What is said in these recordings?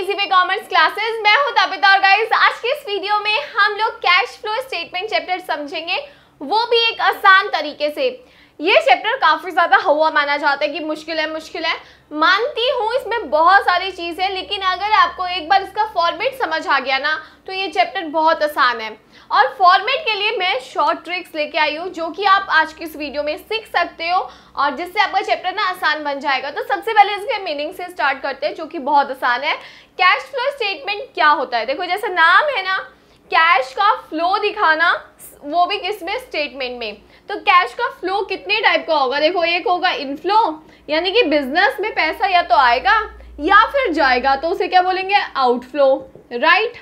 Easy way commerce classes मैं हूं तपिता और गाइस आज के इस वीडियो में हम लोग कैश फ्लो स्टेटमेंट चैप्टर समझेंगे वो भी एक आसान तरीके से ये चैप्टर काफ़ी ज़्यादा हवा माना जाता है कि मुश्किल है मुश्किल है मानती हूँ इसमें बहुत सारी चीज़ें लेकिन अगर आपको एक बार इसका फॉर्मेट समझ आ गया ना तो ये चैप्टर बहुत आसान है और फॉर्मेट के लिए मैं शॉर्ट ट्रिक्स लेके आई हूँ जो कि आप आज की इस वीडियो में सीख सकते हो और जिससे आपका चैप्टर ना आसान बन जाएगा तो सबसे पहले इसके मीनिंग से स्टार्ट करते हैं जो कि बहुत आसान है कैश फ्लो स्टेटमेंट क्या होता है देखो जैसा नाम है ना कैश का फ्लो दिखाना वो भी किस में स्टेटमेंट में तो कैश का फ्लो कितने टाइप का होगा देखो एक होगा इनफ्लो यानी कि बिजनेस में पैसा या तो आएगा या फिर जाएगा तो उसे क्या बोलेंगे आउटफ्लो राइट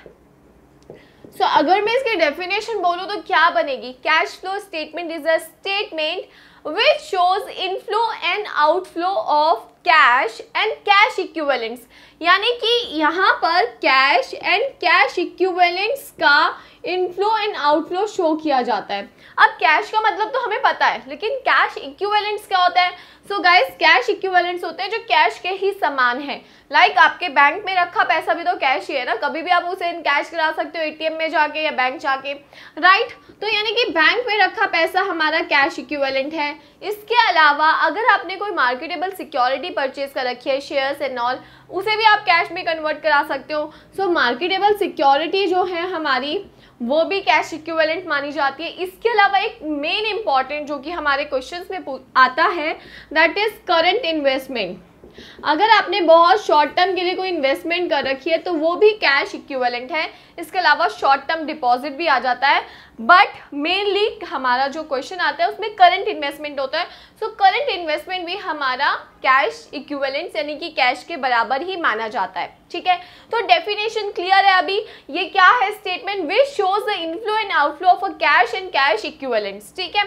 सो so, अगर मैं इसकी डेफिनेशन बोलूँ तो क्या बनेगी cash flow statement is a statement which shows inflow and outflow of cash and cash equivalents यानी कि यहाँ पर कैश एंड कैश इक्विवेलेंट्स का इनफ्लो एंड आउटफ्लो शो किया जाता है अब कैश का मतलब तो हमें पता है लेकिन कैश इक्विवेलेंट्स क्या होता है सो गाइज कैश इक्विवेलेंट्स होते हैं जो कैश के ही समान है लाइक like आपके बैंक में रखा पैसा भी तो कैश ही है ना कभी भी आप उसे इन कैश करा सकते हो एटीएम में जाके या बैंक जाके राइट right? तो यानी कि बैंक में रखा पैसा हमारा कैश इक्विवेलेंट है इसके अलावा अगर आपने कोई मार्केटेबल सिक्योरिटी परचेज कर रखी है शेयर्स एंड ऑल उसे भी आप कैश में कन्वर्ट करा सकते हो सो मार्केटेबल सिक्योरिटी जो है हमारी वो भी कैश इक्विवेलेंट मानी जाती है इसके अलावा एक मेन इम्पॉर्टेंट जो कि हमारे क्वेश्चंस में आता है दैट इज करंट इन्वेस्टमेंट अगर आपने बहुत शॉर्ट टर्म के लिए कोई इन्वेस्टमेंट कर रखी है तो वो भी कैश इक्विवेलेंट है इसके अलावा शॉर्ट टर्म डिपॉजिट भी आ जाता है बट मेनली हमारा जो क्वेश्चन आता है उसमें करंट इन्वेस्टमेंट होता है सो करंट इन्वेस्टमेंट भी हमारा कैश इक्विवेलेंट यानी कि कैश के बराबर ही माना जाता है ठीक है तो डेफिनेशन क्लियर है अभी ये क्या है statement which shows the inflow and outflow of a cash and cash equivalent ठीक है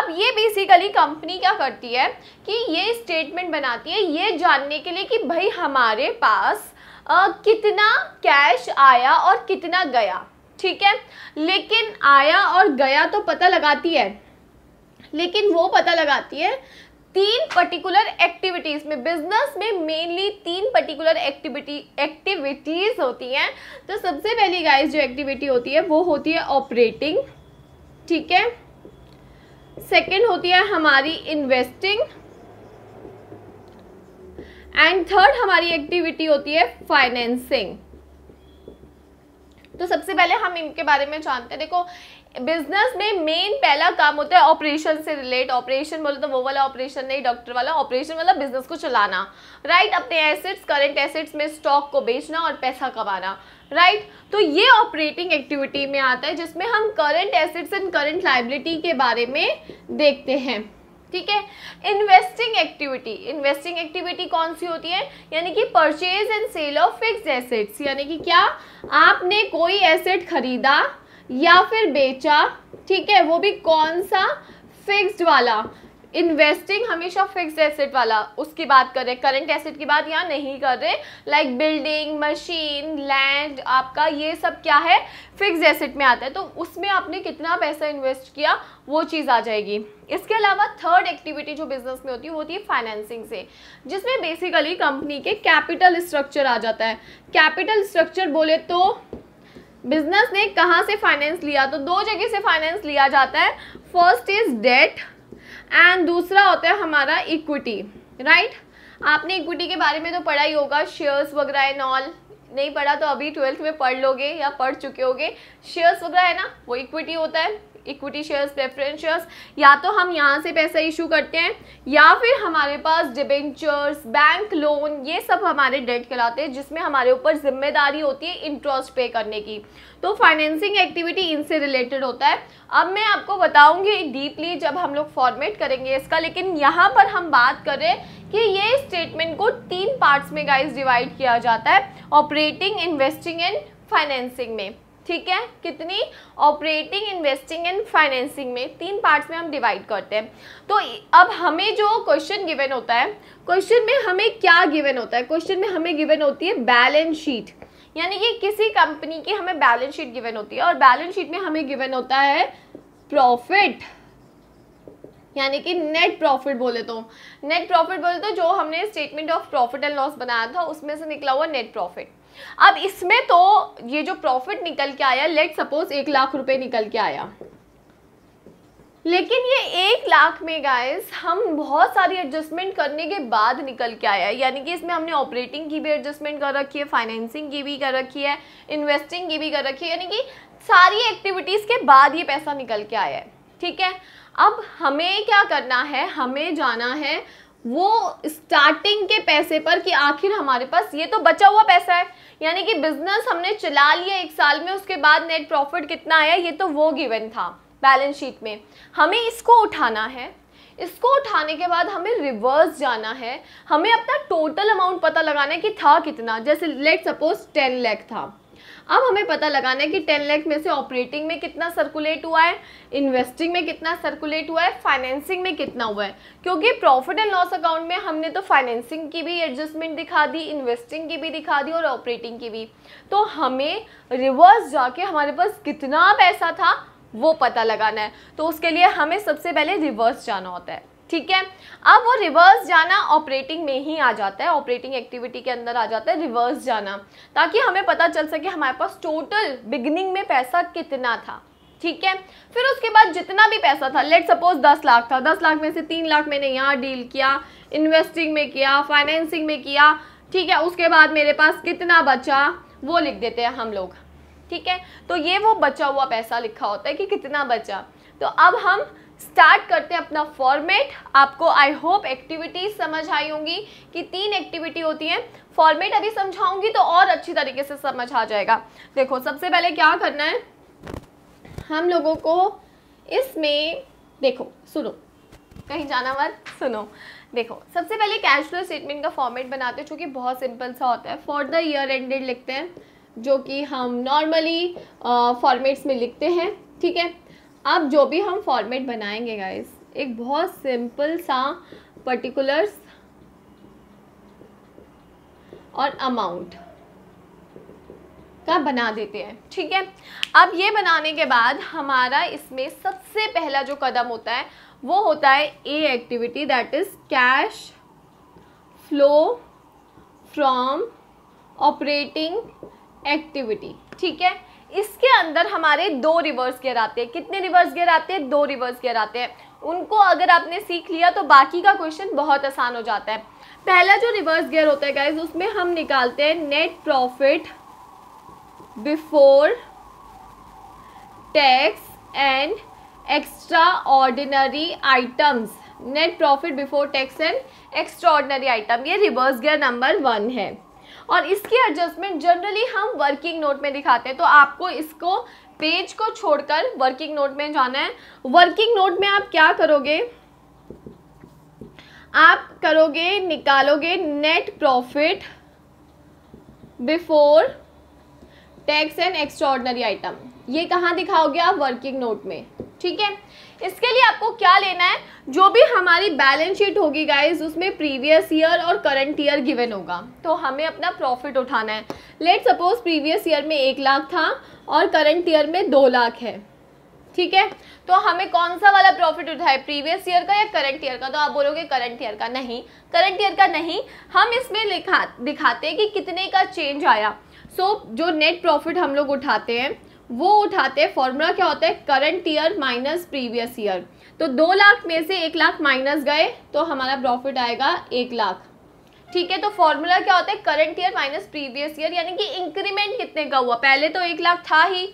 अब ये बेसिकली कंपनी क्या करती है कि ये स्टेटमेंट बनाती है ये जानने के लिए कि भाई हमारे पास आ, कितना कैश आया और कितना गया ठीक है लेकिन आया और गया तो पता लगाती है लेकिन वो पता लगाती है तीन पर्टिकुलर एक्टिविटीज़ में बिजनेस में मेनली तीन पर्टिकुलर एक्टिविटी एक्टिविटीज़ होती हैं तो सबसे पहली गाइस जो एक्टिविटी होती है वो होती है ऑपरेटिंग ठीक है सेकंड होती है हमारी इन्वेस्टिंग एंड थर्ड हमारी एक्टिविटी होती है फाइनेंसिंग तो सबसे पहले हम इनके बारे में जानते हैं देखो बिजनेस में मेन पहला काम होता है ऑपरेशन से रिलेट ऑपरेशन बोलो तो वो वाला ऑपरेशन नहीं डॉक्टर वाला ऑपरेशन मतलब बिजनेस को चलाना राइट अपने एसेट्स करेंट एसेट्स में स्टॉक को बेचना और पैसा कमाना राइट right? तो ये ऑपरेटिंग एक्टिविटी में आता है जिसमें हम current assets and current liability के बारे में देखते हैं ठीक है इन्वेस्टिंग एक्टिविटी इन्वेस्टिंग एक्टिविटी कौन सी होती है यानी कि purchase and sale of fix assets यानी कि क्या आपने कोई एसेट खरीदा या फिर बेचा ठीक है वो भी कौन सा फिक्स्ड वाला इन्वेस्टिंग हमेशा फिक्स एसेट वाला उसकी बात कर रहे हैं करंट एसेट की बात यहाँ नहीं कर रहे लाइक बिल्डिंग मशीन लैंड आपका ये सब क्या है फिक्स एसेट में आता है तो उसमें आपने कितना पैसा इन्वेस्ट किया वो चीज़ आ जाएगी इसके अलावा थर्ड एक्टिविटी जो बिजनेस में होती है वो होती है फाइनेंसिंग से जिसमें बेसिकली कंपनी के कैपिटल स्ट्रक्चर आ जाता है कैपिटल स्ट्रक्चर बोले तो बिजनेस ने कहाँ से फाइनेंस लिया तो दो जगह से फाइनेंस लिया जाता है फर्स्ट इज डेट एंड दूसरा होता है हमारा इक्विटी राइट आपने इक्विटी के बारे में तो पढ़ा ही होगा शेयर्स वगैरह एंड ऑल नहीं पढ़ा तो अभी ट्वेल्थ में पढ़ लोगे या पढ़ चुके होगे शेयर्स वगैरह है ना वो इक्विटी होता है इक्विटी शेयर्स प्रेफरेंस शेयर्स या तो हम यहाँ से पैसा इशू करते हैं या फिर हमारे पास डिबेंचर्स बैंक लोन ये सब हमारे डेट कहलाते हैं जिसमें हमारे ऊपर जिम्मेदारी होती है इंटरेस्ट पे करने की तो फाइनेंसिंग एक्टिविटी इनसे रिलेटेड होता है अब मैं आपको बताऊँगी डीपली जब हम लोग फॉर्मेट करेंगे इसका लेकिन यहाँ पर हम बात करें कि ये स्टेटमेंट को तीन पार्ट्स में गाइस डिवाइड किया जाता है ऑपरेटिंग इन्वेस्टिंग एंड फाइनेंसिंग में ठीक है कितनी ऑपरेटिंग इन्वेस्टिंग एंड फाइनेंसिंग में तीन पार्ट्स में हम डिवाइड करते हैं तो अब हमें जो क्वेश्चन गिवन होता है क्वेश्चन में हमें क्या गिवन होता है क्वेश्चन में हमें गिवन होती है बैलेंस शीट यानी कि किसी कंपनी की हमें बैलेंस शीट गिवन होती है और बैलेंस शीट में हमें गिवन होता है प्रॉफिट यानी कि नेट प्रॉफिट बोले तो नेट प्रॉफिट बोले तो जो हमने statement of profit and loss बनाया था उसमें से निकला हुआ नेट प्रॉफिट अब इसमें तो ये जो प्रॉफिट निकल के आया लेट सपोज एक लाख रुपए निकल के आया लेकिन ये एक लाख में गाइस हम बहुत सारी एडजस्टमेंट करने के बाद निकल के आया है यानी कि इसमें हमने ऑपरेटिंग की भी एडजस्टमेंट कर रखी है फाइनेंसिंग की भी कर रखी है इन्वेस्टिंग की भी कर रखी है यानी कि सारी एक्टिविटीज़ के बाद ये पैसा निकल के आया है ठीक है अब हमें क्या करना है हमें जाना है वो स्टार्टिंग के पैसे पर कि आखिर हमारे पास ये तो बचा हुआ पैसा है यानी कि बिजनेस हमने चला लिया एक साल में उसके बाद नेट प्रॉफिट कितना आया ये तो वो गिवन था बैलेंस शीट में हमें इसको उठाना है इसको उठाने के बाद हमें रिवर्स जाना है हमें अपना टोटल अमाउंट पता लगाना है कि था कितना जैसे लेट सपोज टेन लैख था अब हमें पता लगाना है कि टेन लैख में से ऑपरेटिंग में कितना सर्कुलेट हुआ है इन्वेस्टिंग में कितना सर्कुलेट हुआ है फाइनेंसिंग में कितना हुआ है क्योंकि प्रॉफिट एंड लॉस अकाउंट में हमने तो फाइनेंसिंग की भी एडजस्टमेंट दिखा दी इन्वेस्टिंग की भी दिखा दी और ऑपरेटिंग की भी तो हमें रिवर्स जाके हमारे पास कितना पैसा था वो पता लगाना है तो उसके लिए हमें सबसे पहले रिवर्स जाना होता है ठीक है अब वो रिवर्स जाना ऑपरेटिंग में ही आ जाता है ऑपरेटिंग एक्टिविटी के अंदर आ जाता है रिवर्स जाना ताकि हमें पता चल सके हमारे पास टोटल बिगनिंग में पैसा कितना था ठीक है फिर उसके बाद जितना भी पैसा था लेट सपोज दस लाख था दस लाख में से तीन लाख मैंने यहाँ डील किया इन्वेस्टिंग में किया फाइनेंसिंग में किया ठीक है उसके बाद मेरे पास कितना बचा वो लिख देते हैं हम लोग ठीक है तो ये वो बचा हुआ पैसा लिखा होता है कि कितना बचा तो अब हम स्टार्ट करते हैं अपना फॉर्मेट आपको आई होप एक्टिविटीज समझ आई होंगी कि तीन एक्टिविटी होती हैं फॉर्मेट अभी समझाऊंगी तो और अच्छी तरीके से समझ आ जाएगा देखो सबसे पहले क्या करना है हम लोगों को इसमें देखो सुनो कहीं जाना मत सुनो देखो सबसे पहले कैश फ्लो स्टेटमेंट का फॉर्मेट बनाते हैं चूँकि बहुत सिंपल सा होता है फॉर द ईयर एंडेड लिखते हैं जो कि हम नॉर्मली फॉर्मेट्स में लिखते हैं ठीक है अब जो भी हम फॉर्मेट बनाएंगे गाइस एक बहुत सिंपल सा पर्टिकुलर्स और अमाउंट का बना देते हैं ठीक है अब ये बनाने के बाद हमारा इसमें सबसे पहला जो कदम होता है वो होता है A activity that is cash flow from operating activity ठीक है इसके अंदर हमारे दो रिवर्स गियर आते हैं कितने रिवर्स गियर आते हैं दो रिवर्स गियर आते हैं उनको अगर आपने सीख लिया तो बाकी का क्वेश्चन बहुत आसान हो जाता है पहला जो रिवर्स गियर होता है गाइज उसमें हम निकालते हैं net profit before tax and extra ordinary items net profit before tax and extra ordinary item ये रिवर्स गियर नंबर वन है और इसकी एडजस्टमेंट जनरली हम वर्किंग नोट में दिखाते हैं तो आपको इसको पेज को छोड़कर वर्किंग नोट में जाना है वर्किंग नोट में आप क्या करोगे आप करोगे निकालोगे net profit before tax and extraordinary item ये कहाँ दिखाओगे आप वर्किंग नोट में ठीक है इसके लिए आपको क्या लेना है जो भी हमारी बैलेंस शीट होगी गाइज उसमें प्रीवियस ईयर और करंट ईयर गिवन होगा तो हमें अपना प्रॉफिट उठाना है लेट सपोज प्रीवियस ईयर में एक लाख था और करंट ईयर में दो लाख है ठीक है तो हमें कौन सा वाला प्रॉफिट उठाए प्रीवियस ईयर का या करंट ईयर का तो आप बोलोगे करंट ईयर का नहीं करंट ईयर का नहीं हम इसमें लिखा दिखाते हैं कि कितने का चेंज आया सो so, जो नेट प्रॉफिट हम लोग उठाते हैं वो उठाते हैं फॉर्मूला क्या होता है current year minus previous year तो दो लाख में से एक लाख माइनस गए तो हमारा प्रॉफिट आएगा एक लाख ठीक है तो फॉर्मूला क्या होता है current year minus previous year यानी कि इंक्रीमेंट कितने का हुआ पहले तो एक लाख था ही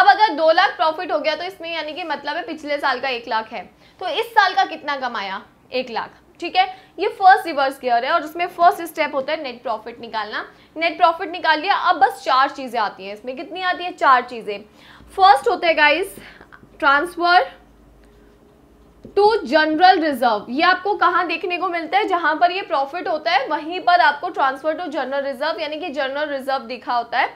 अब अगर दो लाख प्रॉफिट हो गया तो इसमें यानी कि मतलब है पिछले साल का एक लाख है तो इस साल का कितना कमाया एक लाख ठीक है ये फर्स्ट रिवर्स गियर है और उसमें फर्स्ट स्टेप होता है नेट प्रॉफिट निकालना नेट प्रॉफिट निकाल लिया अब बस चार चीज़ें आती हैं इसमें कितनी आती है चार चीज़ें फर्स्ट होते हैं guys transfer to general reserve ये आपको कहाँ देखने को मिलता है जहाँ पर ये प्रॉफिट होता है वहीं पर आपको ट्रांसफर टू जनरल रिजर्व यानी कि जनरल रिजर्व दिखा होता है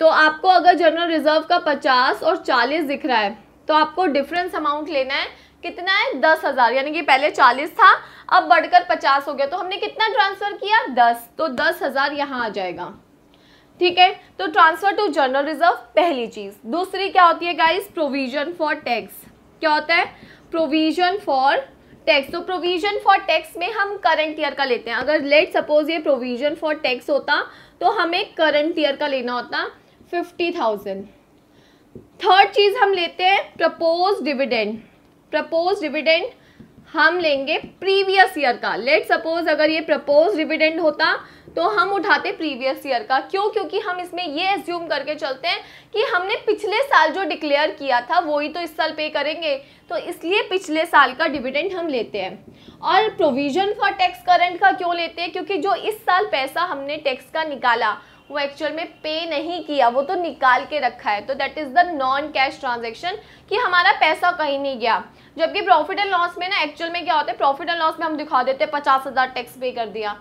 तो आपको अगर जनरल रिजर्व का 50 और 40 दिख रहा है तो आपको डिफरेंस अमाउंट लेना है कितना है दस हज़ार यानी कि पहले चालीस था अब बढ़कर पचास हो गया तो हमने कितना ट्रांसफ़र किया दस तो दस हज़ार यहाँ आ जाएगा ठीक है तो ट्रांसफ़र टू जनरल रिजर्व पहली चीज़ दूसरी क्या होती है गाइस प्रोविज़न फॉर टैक्स क्या होता है प्रोविज़न फॉर टैक्स तो प्रोविज़न फॉर टैक्स में हम करंट ईयर का लेते हैं अगर लेट सपोज ये प्रोविज़न फॉर टैक्स होता तो हमें करंट ईयर का लेना होता फिफ्टी थाउजेंड थर्ड चीज़ हम लेते हैं प्रपोज डिविडेंड प्रपोज डिविडेंड हम लेंगे प्रीवियस ईयर का लेट सपोज अगर ये प्रपोज डिविडेंड होता तो हम उठाते प्रीवियस ईयर का क्यों क्योंकि हम इसमें ये एज्यूम करके चलते हैं कि हमने पिछले साल जो डिक्लेयर किया था वही तो इस साल पे करेंगे तो इसलिए पिछले साल का डिविडेंड हम लेते हैं और प्रोविजन फॉर टैक्स करंट का क्यों लेते हैं क्योंकि जो इस साल पैसा हमने टैक्स का निकाला वो एक्चुअल में पे नहीं किया वो तो निकाल के रखा है तो that is the non cash transaction कि हमारा पैसा कहीं नहीं गया जबकि प्रॉफिट एंड लॉस में ना एक्चुअल में क्या होता है प्रॉफिट एंड लॉस में हम दिखा देते हैं पचास हज़ार टैक्स पे कर दिया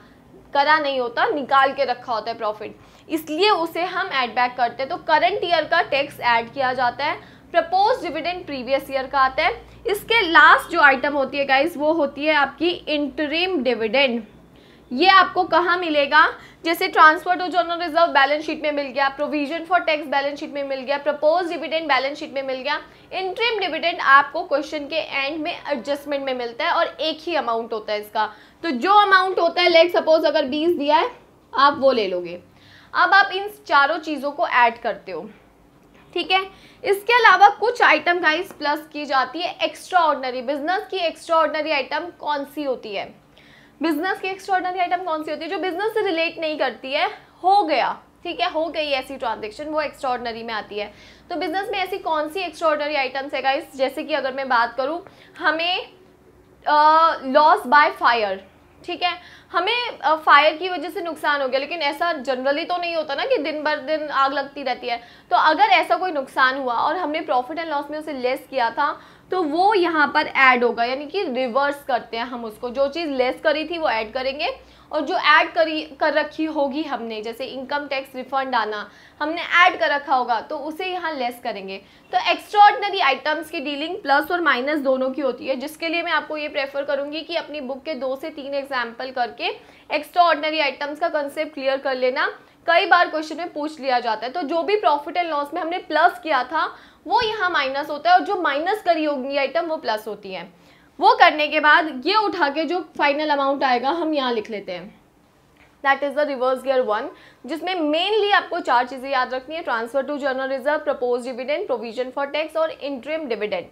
करा नहीं होता निकाल के रखा होता है प्रॉफिट इसलिए उसे हम ऐड बैक करते हैं तो करंट ईयर का टैक्स ऐड किया जाता है प्रपोज डिविडेंड प्रीवियस ईयर का आता है इसके लास्ट जो आइटम होती है गाइज वो होती है आपकी इंटरीम डिविडेंड ये आपको कहाँ मिलेगा जैसे transfer to general reserve balance sheet में मिल गया provision for tax balance sheet में मिल गया प्रपोज डिविडेंड बैलेंस शीट में मिल गया इंट्रीम डिविडेंड आपको क्वेश्चन के एंड में एडजस्टमेंट में मिलता है और एक ही अमाउंट होता है इसका तो जो अमाउंट होता है लेट सपोज अगर बीस दिया है आप वो ले लोगे अब आप इन चारों चीज़ों को ऐड करते हो ठीक है इसके अलावा कुछ आइटम गाइस प्लस की जाती है एक्स्ट्रा ऑर्डनरी बिजनेस की एक्स्ट्रा ऑर्डनरी आइटम कौन सी होती है बिजनेस की एक्स्ट्रॉर्डनरी आइटम कौन सी होती है जो बिजनेस से रिलेट नहीं करती है हो गया ठीक है हो गई ऐसी ट्रांजेक्शन वो एक्स्ट्रॉर्डनरी में आती है तो बिजनेस में ऐसी कौन सी एक्स्ट्रॉर्डनरी आइटम्स है गाइस जैसे कि अगर मैं बात करूँ हमें लॉस बाय फायर ठीक है हमें फायर की वजह से नुकसान हो गया लेकिन ऐसा जनरली तो नहीं होता ना कि दिन भर दिन आग लगती रहती है तो अगर ऐसा कोई नुकसान हुआ और हमने प्रॉफिट एंड लॉस में उसे लेस किया था तो वो यहाँ पर ऐड होगा यानी कि रिवर्स करते हैं हम उसको जो चीज़ लेस करी थी वो ऐड करेंगे और जो ऐड करी कर रखी होगी हमने जैसे इनकम टैक्स रिफंड आना हमने ऐड कर रखा होगा तो उसे यहाँ लेस करेंगे तो एक्स्ट्रॉडनरी आइटम्स की डीलिंग प्लस और माइनस दोनों की होती है जिसके लिए मैं आपको ये प्रेफर करूँगी कि अपनी बुक के दो से तीन एग्जाम्पल करके एक्स्ट्रॉडनरी आइटम्स का कंसेप्ट क्लियर कर लेना कई बार क्वेश्चन में पूछ लिया जाता है तो जो भी प्रॉफिट एंड लॉस में हमने प्लस किया था वो यहाँ माइनस होता है और जो माइनस करी होगी आइटम वो प्लस होती है वो करने के बाद ये उठा के जो फाइनल अमाउंट आएगा हम यहाँ लिख लेते हैं that is the reverse gear one जिसमें मेनली आपको चार चीज़ें याद रखनी है transfer to general reserve propose dividend provision for tax और इंट्रीम डिविडेंड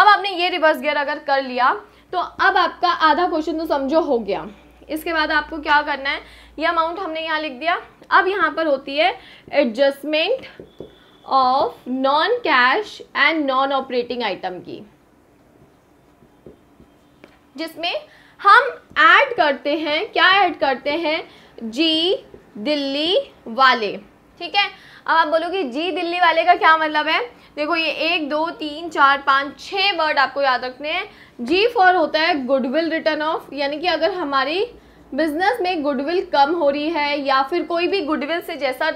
अब आपने ये रिवर्स गियर अगर कर लिया तो अब आपका आधा क्वेश्चन तो समझो हो गया इसके बाद आपको क्या करना है ये अमाउंट हमने यहाँ लिख दिया अब यहाँ पर होती है adjustment of non cash and non operating item की जिसमें हम ऐड करते हैं क्या ऐड करते हैं जी दिल्ली वाले ठीक है अब आप बोलोगे जी दिल्ली वाले का क्या मतलब है देखो ये एक दो तीन चार पाँच छः वर्ड आपको याद रखने हैं जी फॉर होता है गुडविल रिटर्न ऑफ यानी कि अगर हमारी बिजनेस में गुडविल कम हो रही है या फिर कोई भी गुडविल से जैसा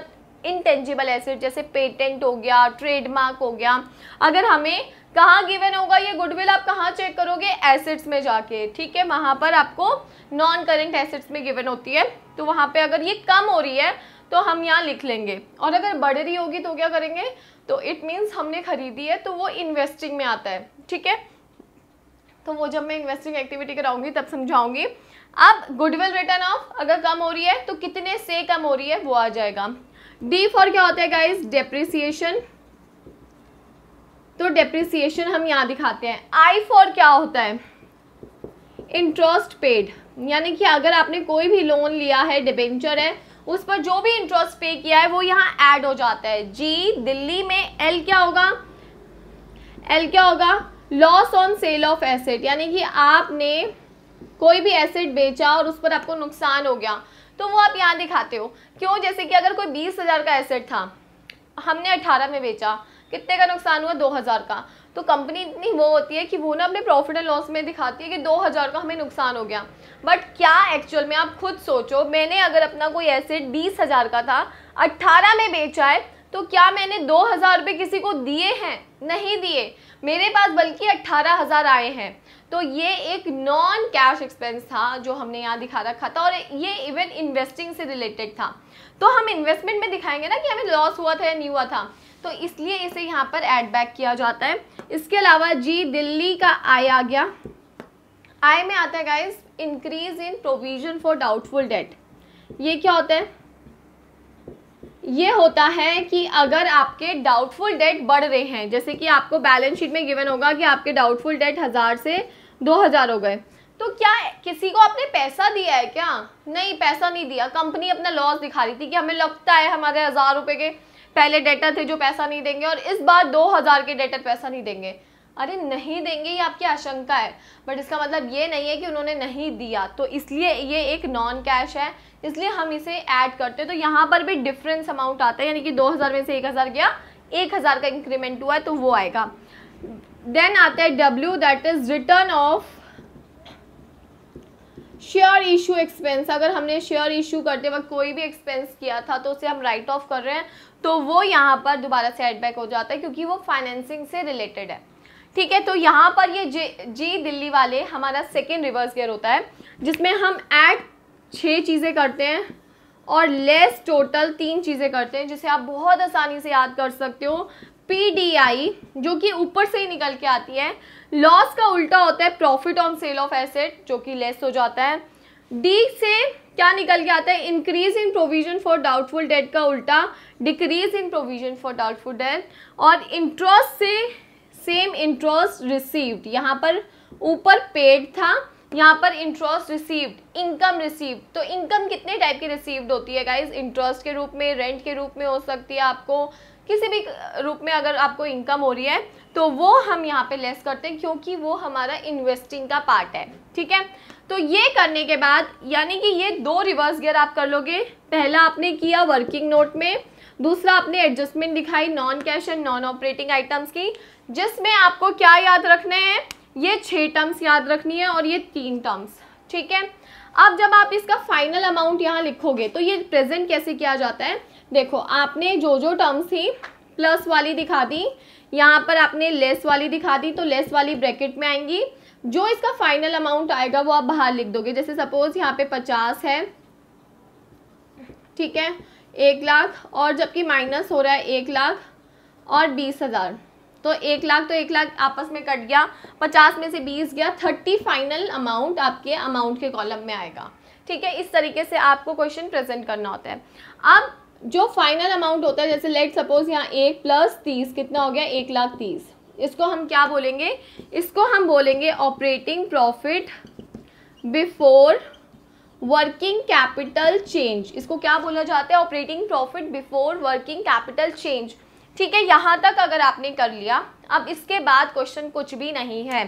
इनटेंजिबल एसेट जैसे पेटेंट हो गया ट्रेडमार्क हो गया अगर हमें कहाँ गिवन होगा ये गुडविल आप कहाँ चेक करोगे एसेट्स में जाके ठीक है वहाँ पर आपको नॉन करेंट एसेट्स में गिवन होती है तो वहाँ पे अगर ये कम हो रही है तो हम यहाँ लिख लेंगे और अगर बढ़ रही होगी तो क्या करेंगे तो इट मीन्स हमने खरीदी है तो वो इन्वेस्टिंग में आता है ठीक है तो वो जब मैं इन्वेस्टिंग एक्टिविटी कराऊंगी तब समझाऊंगी अब गुडविल रिटर्न ऑफ अगर कम हो रही है तो कितने से कम हो रही है वो आ जाएगा डी फॉर क्या होता है गाइज डेप्रिसिएशन तो डेप्रिसिएशन हम यहां दिखाते हैं आई फॉर क्या होता है इंटरेस्ट पेड यानी कि अगर आपने कोई भी लोन लिया है डिबेंचर है उस पर जो भी इंटरेस्ट पे किया है वो यहाँ ऐड हो जाता है जी दिल्ली में एल क्या होगा एल क्या होगा loss on sale of asset यानी कि आपने कोई भी एसेट बेचा और उस पर आपको नुकसान हो गया तो वो आप यहाँ दिखाते हो क्यों जैसे कि अगर कोई बीस हज़ार का एसेट था हमने अठारह में बेचा कितने का नुकसान हुआ दो हज़ार का तो कंपनी इतनी वो होती है कि वो ना अपने प्रॉफिट एंड लॉस में दिखाती है कि दो हज़ार का हमें नुकसान हो गया बट क्या एक्चुअल में आप खुद सोचो मैंने अगर अपना कोई एसेट बीस हज़ार का था अट्ठारह में बेचा है तो क्या मैंने दो हज़ार रुपये किसी को दिए हैं नहीं दिए मेरे पास बल्कि अट्ठारह हज़ार आए हैं तो ये एक नॉन कैश एक्सपेंस था जो हमने यहाँ दिखा रखा था और ये इवन इन्वेस्टिंग से रिलेटेड था तो हम इन्वेस्टमेंट में दिखाएंगे ना कि हमें लॉस हुआ था या नहीं हुआ था तो इसलिए इसे यहाँ पर एड बैक किया जाता है इसके अलावा जी दिल्ली का आय आ गया आय में आता है guys increase in provision for doubtful debt ये क्या होता है ये होता है कि अगर आपके डाउटफुल डेट बढ़ रहे हैं जैसे कि आपको बैलेंस शीट में गिवन होगा कि आपके डाउटफुल डेट हज़ार से दो हज़ार हो गए तो क्या किसी को आपने पैसा दिया है क्या नहीं पैसा नहीं दिया कंपनी अपना लॉस दिखा रही थी कि हमें लगता है हमारे हज़ार रुपये के पहले डेटर थे जो पैसा नहीं देंगे और इस बार दो हज़ार के डेटर पैसा नहीं देंगे अरे नहीं देंगे ये आपकी आशंका है बट इसका मतलब ये नहीं है कि उन्होंने नहीं दिया तो इसलिए ये एक नॉन कैश है इसलिए हम इसे ऐड करते हैं तो यहाँ पर भी डिफरेंस अमाउंट आता है यानी कि 2000 में से 1000 गया 1000 का इंक्रीमेंट हुआ है तो वो आएगा देन आता है W that is return of share issue expense अगर हमने शेयर इशू करते वक्त कोई भी एक्सपेंस किया था तो उसे हम राइट ऑफ कर रहे हैं तो वो यहाँ पर दोबारा से एडबैक हो जाता है क्योंकि वो फाइनेंसिंग से रिलेटेड है ठीक है तो यहाँ पर ये जे, जी दिल्ली वाले हमारा सेकेंड रिवर्स गेयर होता है जिसमें हम ऐड छः चीज़ें करते हैं और लेस टोटल तीन चीज़ें करते हैं जिसे आप बहुत आसानी से याद कर सकते हो पी जो कि ऊपर से ही निकल के आती है लॉस का उल्टा होता है profit on sale of asset जो कि लेस हो जाता है डी से क्या निकल के आता है increase in provision for doubtful debt का उल्टा decrease in provision for doubtful debt और इंटरेस्ट से सेम इंटरेस्ट रिसीव्ड यहाँ पर ऊपर पेड था यहाँ पर इंटरेस्ट रिसीव्ड इनकम रिसीव्ड तो इनकम कितने टाइप की रिसीव्ड होती है गाइज इंटरेस्ट के रूप में रेंट के रूप में हो सकती है आपको किसी भी रूप में अगर आपको इनकम हो रही है तो वो हम यहाँ पे लेस करते हैं क्योंकि वो हमारा इन्वेस्टिंग का पार्ट है ठीक है तो ये करने के बाद यानी कि ये दो रिवर्स गियर आप कर लोगे पहला आपने किया वर्किंग नोट में दूसरा आपने एडजस्टमेंट दिखाई non cash and non operating items की जिसमें आपको क्या याद रखने हैं ये छह टर्म्स याद रखनी है और ये तीन टर्म्स ठीक है अब जब आप इसका फाइनल अमाउंट यहाँ लिखोगे तो ये प्रेजेंट कैसे किया जाता है देखो आपने जो जो टर्म्स थी प्लस वाली दिखा दी यहाँ पर आपने लेस वाली दिखा दी तो लेस वाली ब्रैकेट में आएंगी जो इसका फाइनल अमाउंट आएगा वो आप बाहर लिख दोगे जैसे सपोज यहाँ पे पचास है ठीक है एक लाख और जबकि माइनस हो रहा है एक लाख और बीस हज़ार तो एक लाख तो एक लाख आपस में कट गया पचास में से बीस गया थर्टी फाइनल अमाउंट आपके अमाउंट के कॉलम में आएगा ठीक है इस तरीके से आपको क्वेश्चन प्रेजेंट करना होता है अब जो फाइनल अमाउंट होता है जैसे लेट सपोज यहाँ एक प्लस तीस कितना हो गया एक लाख तीस इसको हम क्या बोलेंगे इसको हम बोलेंगे operating profit before working capital change इसको क्या बोला जाता है operating profit before working capital change ठीक है यहाँ तक अगर आपने कर लिया अब इसके बाद क्वेश्चन कुछ भी नहीं है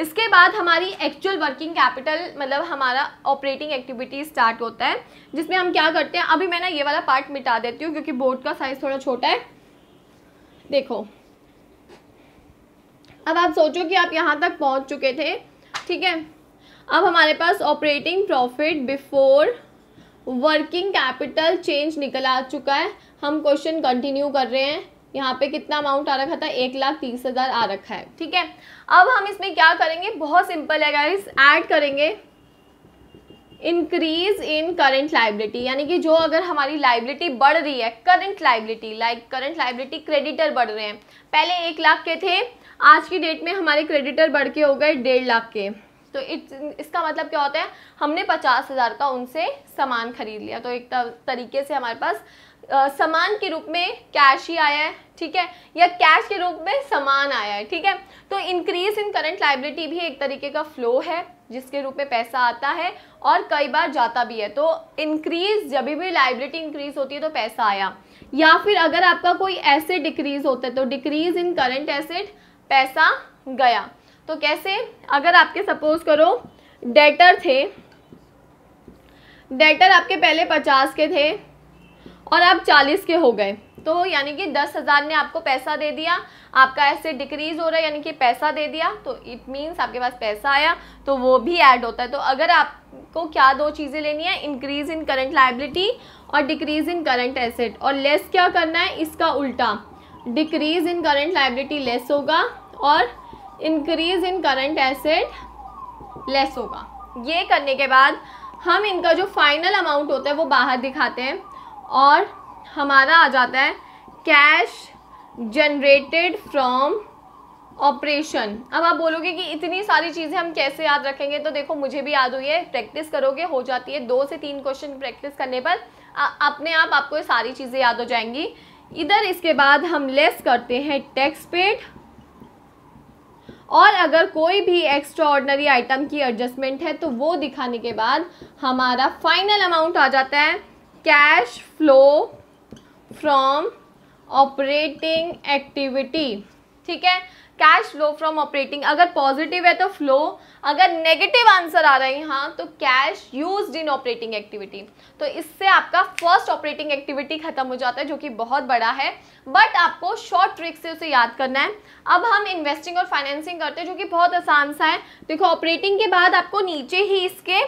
इसके बाद हमारी एक्चुअल वर्किंग कैपिटल मतलब हमारा ऑपरेटिंग एक्टिविटी स्टार्ट होता है जिसमें हम क्या करते हैं अभी मैं ना ये वाला पार्ट मिटा देती हूँ क्योंकि बोर्ड का साइज़ थोड़ा छोटा है देखो अब आप सोचो कि आप यहाँ तक पहुँच चुके थे ठीक है अब हमारे पास operating profit before working capital change निकल आ चुका है हम क्वेश्चन कंटिन्यू कर रहे हैं यहाँ पे कितना अमाउंट आ रखा था एक लाख तीस हज़ार आ रखा है ठीक है अब हम इसमें क्या करेंगे बहुत सिंपल है गाइस ऐड करेंगे इंक्रीज इन करेंट लाइबिलिटी यानी कि जो अगर हमारी लाइबिलिटी बढ़ रही है current liability like current liability creditor बढ़ रहे हैं पहले एक लाख के थे आज की डेट में हमारे क्रेडिटर बढ़ के हो गए डेढ़ लाख के तो इट इसका मतलब क्या होता है हमने पचास हज़ार का उनसे सामान खरीद लिया तो एक तरीके से हमारे पास सामान के रूप में कैश ही आया है ठीक है या कैश के रूप में सामान आया है ठीक है तो इंक्रीज इन करंट लाइबिलिटी भी एक तरीके का फ्लो है जिसके रूप में पैसा आता है और कई बार जाता भी है तो इंक्रीज जब भी लाइबिलिटी इंक्रीज होती है तो पैसा आया या फिर अगर आपका कोई एसेट डिक्रीज होता है तो डिक्रीज इन करंट एसेट पैसा गया तो कैसे अगर आपके सपोज करो डेटर थे डेटर आपके पहले पचास के थे और आप चालीस के हो गए तो यानी कि दस हज़ार ने आपको पैसा दे दिया आपका ऐसे डिक्रीज़ हो रहा है यानी कि पैसा दे दिया तो इट मीन्स आपके पास पैसा आया तो वो भी ऐड होता है तो अगर आपको क्या दो चीज़ें लेनी है इंक्रीज़ इन करंट लाइबिलिटी और डिक्रीज़ इन करंट एसेट और लेस क्या करना है इसका उल्टा decrease in current liability less होगा और increase in current asset less होगा ये करने के बाद हम इनका जो फाइनल अमाउंट होता है वो बाहर दिखाते हैं और हमारा आ जाता है कैश जनरेटेड फ्रॉम ऑपरेशन अब आप बोलोगे कि इतनी सारी चीज़ें हम कैसे याद रखेंगे तो देखो मुझे भी याद हुई है प्रैक्टिस करोगे हो जाती है दो से तीन क्वेश्चन प्रैक्टिस करने पर अपने आप आपको ये सारी चीज़ें याद हो जाएंगी इधर इसके बाद हम लेस करते हैं टैक्स पेड और अगर कोई भी एक्स्ट्रा ऑर्डनरी आइटम की एडजस्टमेंट है तो वो दिखाने के बाद हमारा फाइनल अमाउंट आ जाता है cash flow from operating activity ठीक है कैश फ्लो फ्रॉम ऑपरेटिंग अगर पॉजिटिव है तो फ्लो अगर नेगेटिव आंसर आ रहा है हाँ तो cash use in operating activity तो इससे आपका फर्स्ट ऑपरेटिंग एक्टिविटी खत्म हो जाता है जो कि बहुत बड़ा है बट आपको शॉर्ट ट्रिक से उसे याद करना है अब हम इन्वेस्टिंग और फाइनेंसिंग करते हैं जो कि बहुत आसान सा है देखो ऑपरेटिंग के बाद आपको नीचे ही इसके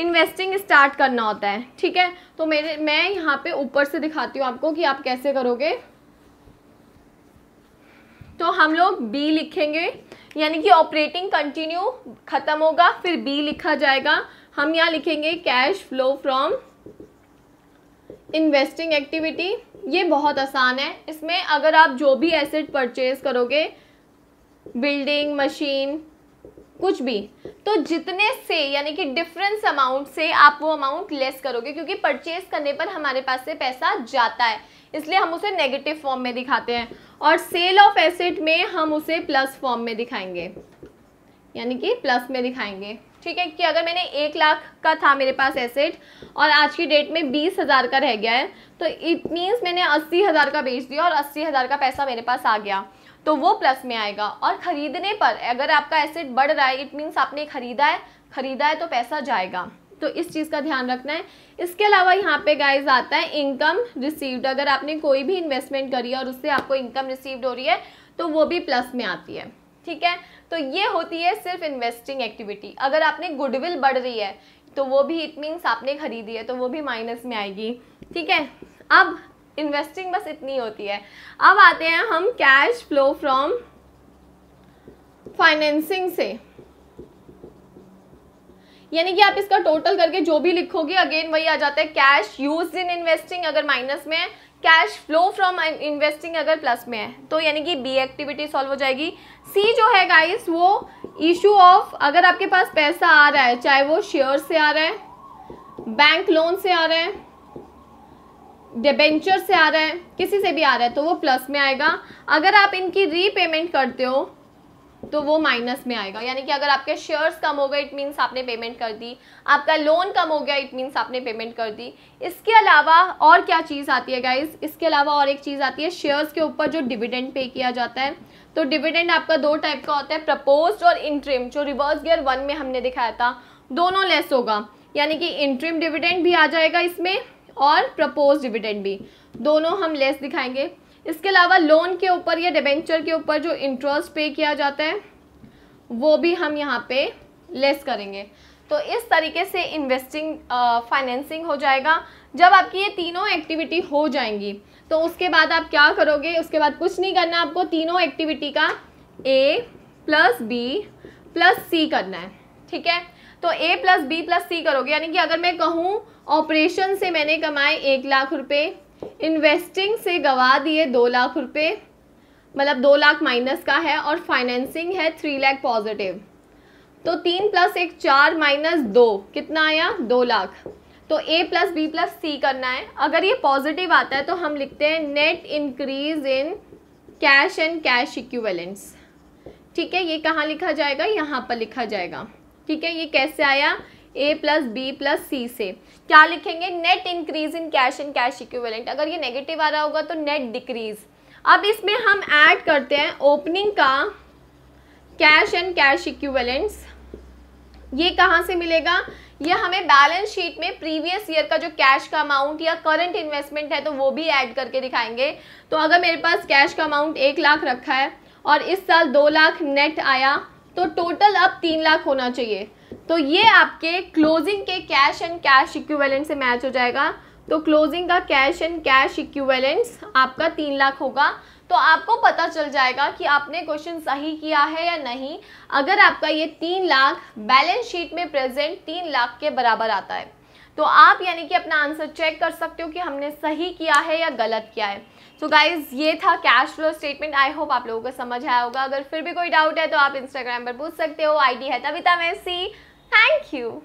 इन्वेस्टिंग स्टार्ट करना होता है ठीक है तो मेरे मैं यहाँ पे ऊपर से दिखाती हूँ आपको कि आप कैसे करोगे तो हम लोग बी लिखेंगे यानी कि ऑपरेटिंग कंटिन्यू ख़त्म होगा फिर बी लिखा जाएगा हम यहाँ लिखेंगे cash flow from investing activity ये बहुत आसान है इसमें अगर आप जो भी एसेट परचेज करोगे बिल्डिंग मशीन कुछ भी तो जितने से यानी कि डिफरेंस अमाउंट से आप वो अमाउंट लेस करोगे क्योंकि परचेज करने पर हमारे पास से पैसा जाता है इसलिए हम उसे नेगेटिव फॉर्म में दिखाते हैं और सेल ऑफ एसेट में हम उसे प्लस फॉर्म में दिखाएंगे यानी कि प्लस में दिखाएंगे ठीक है कि अगर मैंने एक लाख का था मेरे पास एसेट और आज की डेट में बीस हज़ार का रह गया है तो इट मीन्स मैंने अस्सी हज़ार का बेच दिया और अस्सी हज़ार का पैसा मेरे पास आ गया तो वो प्लस में आएगा और ख़रीदने पर अगर आपका एसेट बढ़ रहा है इट मीन्स आपने ख़रीदा है ख़रीदा है तो पैसा जाएगा तो इस चीज़ का ध्यान रखना है इसके अलावा यहाँ पे गाइज आता है इनकम रिसीव्ड अगर आपने कोई भी इन्वेस्टमेंट करी है और उससे आपको इनकम रिसीव्ड हो रही है तो वो भी प्लस में आती है ठीक है तो ये होती है सिर्फ इन्वेस्टिंग एक्टिविटी अगर आपने गुडविल बढ़ रही है तो वो भी इट मीन्स आपने खरीदी है तो वो भी माइनस में आएगी ठीक है अब इन्वेस्टिंग बस इतनी होती है अब आते हैं हम कैश फ्लो फ्रॉम फाइनेंसिंग से यानी कि आप इसका टोटल करके जो भी लिखोगे अगेन वही आ जाता है कैश यूज इन इन्वेस्टिंग अगर माइनस में है कैश फ्लो फ्रॉम इन्वेस्टिंग अगर प्लस में है तो यानी कि बी एक्टिविटी सॉल्व हो जाएगी सी जो है गाइस वो इशू ऑफ अगर आपके पास पैसा आ रहा है चाहे वो शेयर से आ रहा है बैंक लोन से आ रहा है डिबेंचर से आ रहा है किसी से भी आ रहा है तो वो प्लस में आएगा अगर आप इनकी रीपेमेंट करते हो तो वो माइनस में आएगा यानी कि अगर आपके शेयर्स कम हो गए इट मीन्स आपने पेमेंट कर दी आपका लोन कम हो गया इट मीन्स आपने पेमेंट कर दी इसके अलावा और क्या चीज़ आती है गाइज इसके अलावा और एक चीज़ आती है शेयर्स के ऊपर जो डिविडेंड पे किया जाता है तो डिविडेंड आपका दो टाइप का होता है प्रपोज और इंट्रीम जो रिवर्स गियर वन में हमने दिखाया था दोनों लेस होगा यानी कि इंट्रीम डिविडेंड भी आ जाएगा इसमें और प्रपोज डिविडेंड भी दोनों हम लेस दिखाएंगे इसके अलावा लोन के ऊपर या डिबेंचर के ऊपर जो इंटरेस्ट पे किया जाता है वो भी हम यहाँ पे लेस करेंगे तो इस तरीके से इन्वेस्टिंग फाइनेंसिंग हो जाएगा जब आपकी ये तीनों एक्टिविटी हो जाएंगी तो उसके बाद आप क्या करोगे उसके बाद कुछ नहीं करना आपको तीनों एक्टिविटी का A plus B plus C करना है ठीक है तो A plus B plus C करोगे यानी कि अगर मैं कहूँ ऑपरेशन से मैंने कमाए एक लाख रुपए इन्वेस्टिंग से गवा दिए दो लाख रुपए मतलब दो लाख माइनस का है और फाइनेंसिंग है थ्री लाख पॉजिटिव तो तीन प्लस एक चार माइनस दो कितना आया दो लाख तो A plus B plus C करना है अगर ये पॉजिटिव आता है तो हम लिखते हैं net increase in cash and cash equivalents ठीक है ये कहाँ लिखा जाएगा यहाँ पर लिखा जाएगा ठीक है ये कैसे आया A plus B plus C से क्या लिखेंगे net increase in cash and cash equivalent अगर ये नेगेटिव आ रहा होगा तो नेट डिक्रीज अब इसमें हम ऐड करते हैं ओपनिंग का कैश एंड कैश इक्विवेलेंट्स ये कहाँ से मिलेगा ये हमें बैलेंस शीट में प्रीवियस ईयर का जो कैश का अमाउंट या करंट इन्वेस्टमेंट है तो वो भी ऐड करके दिखाएंगे तो अगर मेरे पास कैश का अमाउंट एक लाख रखा है और इस साल दो लाख नेट आया तो टोटल अब तीन लाख होना चाहिए तो ये आपके क्लोजिंग के कैश एंड कैश इक्विवेलेंट से मैच हो जाएगा तो क्लोजिंग का कैश एंड कैश इक्विवेलेंट्स आपका तीन लाख होगा तो आपको पता चल जाएगा कि आपने क्वेश्चन सही किया है या नहीं अगर आपका ये तीन लाख बैलेंस शीट में प्रेजेंट तीन लाख के बराबर आता है तो आप यानी कि अपना आंसर चेक कर सकते हो कि हमने सही किया है या गलत किया है सो so गाइज ये था cash flow statement I hope आप लोगों को समझ आया होगा अगर फिर भी कोई डाउट है तो आप इंस्टाग्राम पर पूछ सकते हो आईडी है तविता मैसी Thank you.